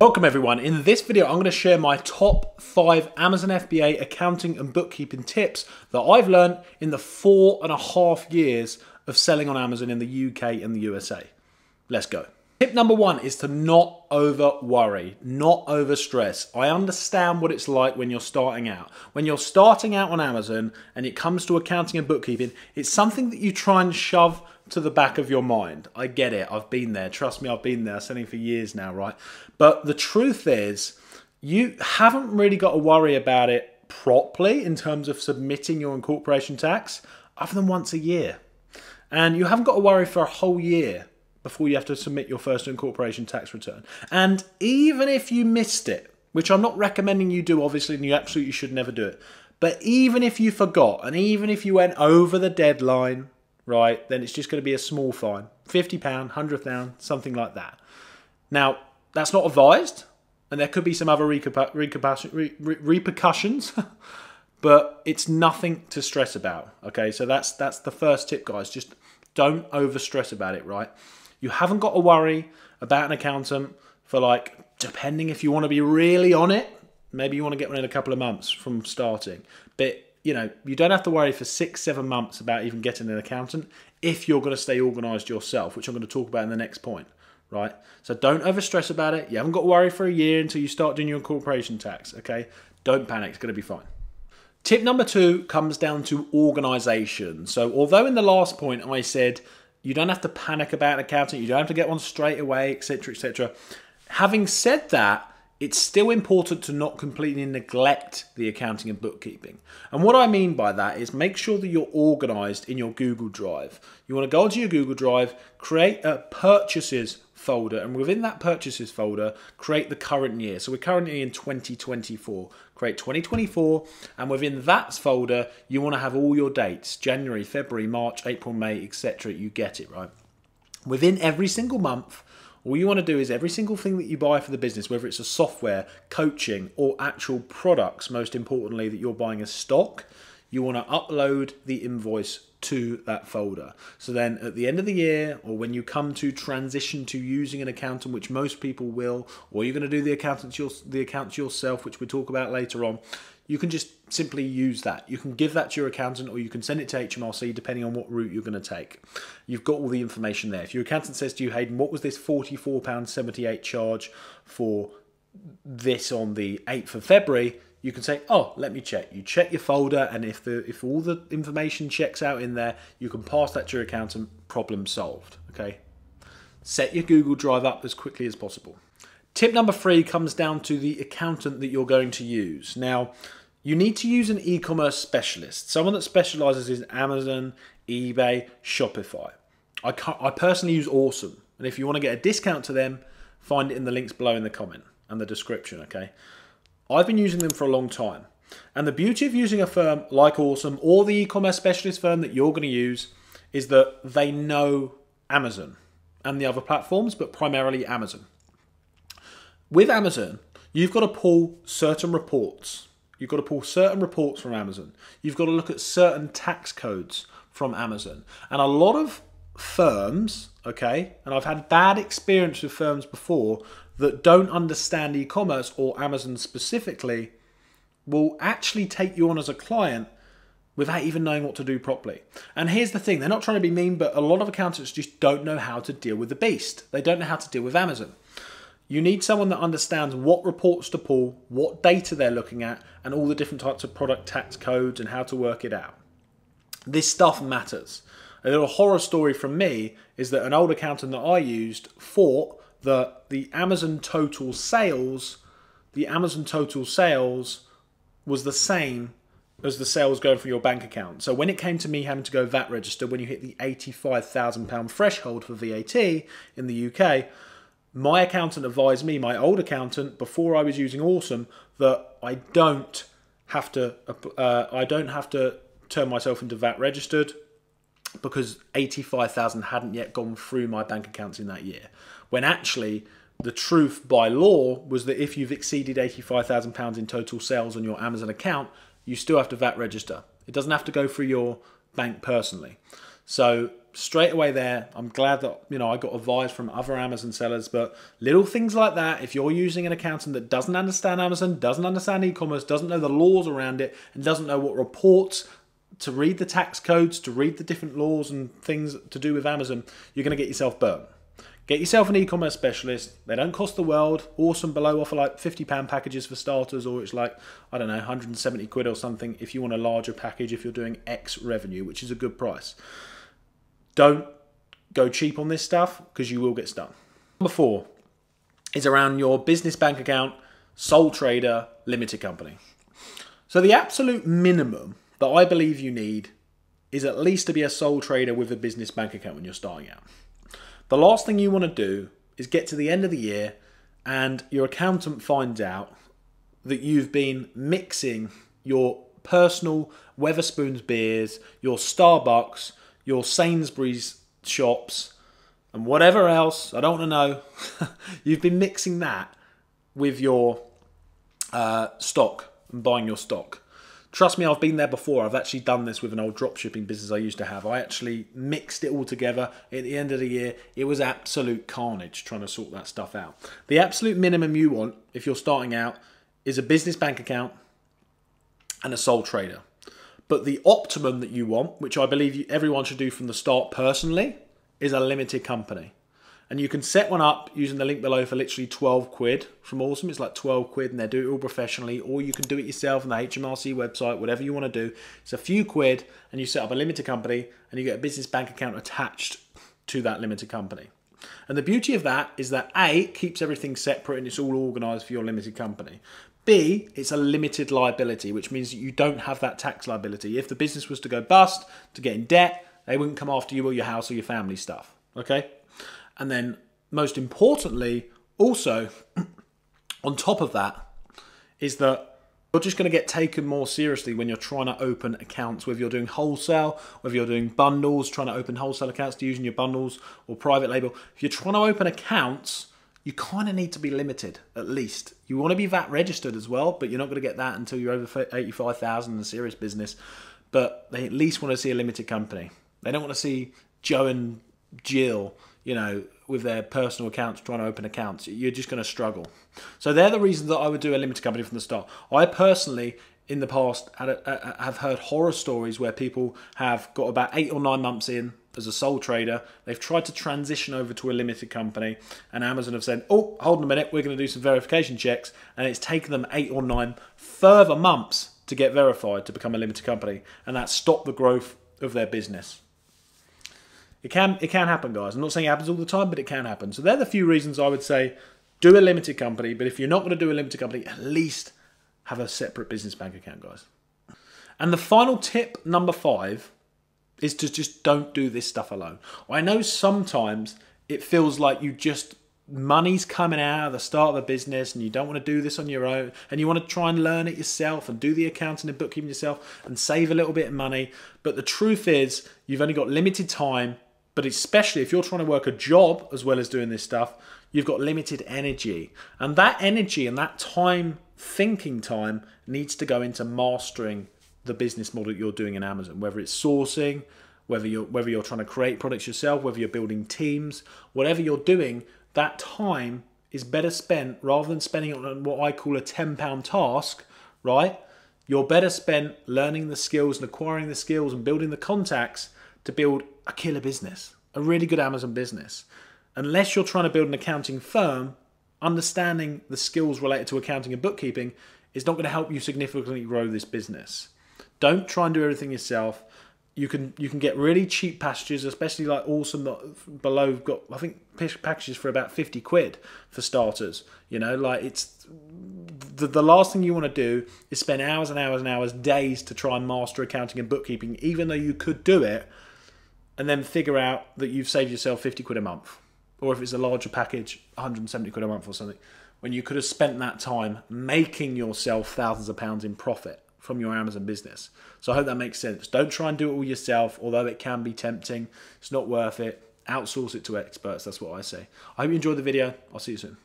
Welcome everyone. In this video, I'm going to share my top five Amazon FBA accounting and bookkeeping tips that I've learned in the four and a half years of selling on Amazon in the UK and the USA. Let's go. Tip number one is to not over worry, not over stress. I understand what it's like when you're starting out. When you're starting out on Amazon and it comes to accounting and bookkeeping, it's something that you try and shove to the back of your mind. I get it. I've been there. Trust me, I've been there. selling for years now, right? But the truth is, you haven't really got to worry about it properly in terms of submitting your incorporation tax other than once a year. And you haven't got to worry for a whole year before you have to submit your first incorporation tax return. And even if you missed it, which I'm not recommending you do, obviously, and you absolutely should never do it, but even if you forgot and even if you went over the deadline, right, then it's just going to be a small fine £50, £100, something like that. Now, that's not advised, and there could be some other repercussions. but it's nothing to stress about. Okay, so that's that's the first tip, guys. Just don't over stress about it, right? You haven't got to worry about an accountant for like, depending if you want to be really on it, maybe you want to get one in a couple of months from starting. But you know, you don't have to worry for six, seven months about even getting an accountant if you're going to stay organized yourself, which I'm going to talk about in the next point, right? So don't over stress about it. You haven't got to worry for a year until you start doing your corporation tax, okay? Don't panic, it's going to be fine. Tip number two comes down to organization. So, although in the last point I said you don't have to panic about an accountant. You don't have to get one straight away, etc., etc. Having said that, it's still important to not completely neglect the accounting and bookkeeping. And what I mean by that is make sure that you're organized in your Google Drive. You want to go onto your Google Drive, create a uh, purchases folder and within that purchases folder create the current year so we're currently in 2024 create 2024 and within that folder you want to have all your dates January February March April May etc you get it right within every single month all you want to do is every single thing that you buy for the business, whether it's a software, coaching, or actual products, most importantly, that you're buying a stock, you want to upload the invoice to that folder. So then at the end of the year, or when you come to transition to using an accountant, which most people will, or you're going to do the accountants your, the accounts yourself, which we we'll talk about later on, you can just simply use that. You can give that to your accountant or you can send it to HMRC depending on what route you're going to take. You've got all the information there. If your accountant says to you, Hayden, what was this £44.78 charge for this on the 8th of February? you can say, oh, let me check. You check your folder, and if the if all the information checks out in there, you can pass that to your accountant. Problem solved. Okay. Set your Google Drive up as quickly as possible. Tip number three comes down to the accountant that you're going to use. Now, you need to use an e-commerce specialist, someone that specializes in Amazon, eBay, Shopify. I, I personally use Awesome, and if you want to get a discount to them, find it in the links below in the comment and the description. Okay. I've been using them for a long time. And the beauty of using a firm like Awesome or the e-commerce specialist firm that you're going to use is that they know Amazon and the other platforms, but primarily Amazon. With Amazon, you've got to pull certain reports. You've got to pull certain reports from Amazon. You've got to look at certain tax codes from Amazon. And a lot of firms, okay, and I've had bad experience with firms before that don't understand e commerce or Amazon specifically, will actually take you on as a client without even knowing what to do properly. And here's the thing they're not trying to be mean, but a lot of accountants just don't know how to deal with the beast. They don't know how to deal with Amazon. You need someone that understands what reports to pull, what data they're looking at, and all the different types of product tax codes and how to work it out. This stuff matters. A little horror story from me is that an old accountant that I used thought that the Amazon total sales, the Amazon total sales was the same as the sales going from your bank account. So when it came to me having to go VAT register, when you hit the £85,000 threshold for VAT in the UK, my accountant advised me, my old accountant, before I was using Awesome, that I don't have to, uh, I don't have to turn myself into VAT registered because 85,000 hadn't yet gone through my bank accounts in that year. When actually, the truth by law was that if you've exceeded £85,000 in total sales on your Amazon account, you still have to VAT register. It doesn't have to go through your bank personally. So straight away there, I'm glad that you know I got advice from other Amazon sellers, but little things like that, if you're using an accountant that doesn't understand Amazon, doesn't understand e-commerce, doesn't know the laws around it, and doesn't know what reports to read the tax codes, to read the different laws and things to do with Amazon, you're going to get yourself burnt. Get yourself an e-commerce specialist. They don't cost the world. Awesome below offer like £50 packages for starters or it's like, I don't know, 170 quid or something if you want a larger package if you're doing X revenue, which is a good price. Don't go cheap on this stuff because you will get stuck. Number four is around your business bank account, sole trader, limited company. So the absolute minimum that I believe you need is at least to be a sole trader with a business bank account when you're starting out. The last thing you want to do is get to the end of the year and your accountant finds out that you've been mixing your personal Weatherspoons beers, your Starbucks, your Sainsbury's shops, and whatever else, I don't want to know, you've been mixing that with your uh, stock and buying your stock. Trust me, I've been there before. I've actually done this with an old dropshipping business I used to have. I actually mixed it all together. At the end of the year, it was absolute carnage trying to sort that stuff out. The absolute minimum you want if you're starting out is a business bank account and a sole trader. But the optimum that you want, which I believe everyone should do from the start personally, is a limited company. And you can set one up using the link below for literally 12 quid from Awesome. It's like 12 quid and they do it all professionally. Or you can do it yourself on the HMRC website, whatever you want to do. It's a few quid and you set up a limited company and you get a business bank account attached to that limited company. And the beauty of that is that A, keeps everything separate and it's all organised for your limited company. B, it's a limited liability, which means you don't have that tax liability. If the business was to go bust, to get in debt, they wouldn't come after you or your house or your family stuff. Okay? And then, most importantly, also on top of that, is that you're just going to get taken more seriously when you're trying to open accounts, whether you're doing wholesale, whether you're doing bundles, trying to open wholesale accounts to using your bundles or private label. If you're trying to open accounts, you kind of need to be limited at least. You want to be VAT registered as well, but you're not going to get that until you're over 85,000 in serious business. But they at least want to see a limited company. They don't want to see Joe and Jill you know, with their personal accounts, trying to open accounts, you're just going to struggle. So they're the reason that I would do a limited company from the start. I personally, in the past, had a, a, have heard horror stories where people have got about eight or nine months in as a sole trader. They've tried to transition over to a limited company, and Amazon have said, "Oh, hold on a minute, we're going to do some verification checks," and it's taken them eight or nine further months to get verified to become a limited company, and that stopped the growth of their business. It can it can happen, guys. I'm not saying it happens all the time, but it can happen. So they're the few reasons I would say do a limited company. But if you're not going to do a limited company, at least have a separate business bank account, guys. And the final tip, number five, is to just don't do this stuff alone. I know sometimes it feels like you just money's coming out at the start of a business and you don't want to do this on your own and you want to try and learn it yourself and do the accounting and bookkeeping yourself and save a little bit of money but the truth is you've only got limited time but especially if you're trying to work a job as well as doing this stuff, you've got limited energy. And that energy and that time, thinking time, needs to go into mastering the business model that you're doing in Amazon, whether it's sourcing, whether you're whether you're trying to create products yourself, whether you're building teams, whatever you're doing, that time is better spent rather than spending it on what I call a 10 pound task, right? You're better spent learning the skills and acquiring the skills and building the contacts to build a killer business, a really good Amazon business. Unless you're trying to build an accounting firm, understanding the skills related to accounting and bookkeeping is not going to help you significantly grow this business. Don't try and do everything yourself. You can you can get really cheap packages, especially like awesome uh, below got I think packages for about fifty quid for starters. You know, like it's the, the last thing you want to do is spend hours and hours and hours, days to try and master accounting and bookkeeping, even though you could do it and then figure out that you've saved yourself 50 quid a month. Or if it's a larger package, 170 quid a month or something, when you could have spent that time making yourself thousands of pounds in profit from your Amazon business. So I hope that makes sense. Don't try and do it all yourself, although it can be tempting. It's not worth it. Outsource it to experts. That's what I say. I hope you enjoyed the video. I'll see you soon.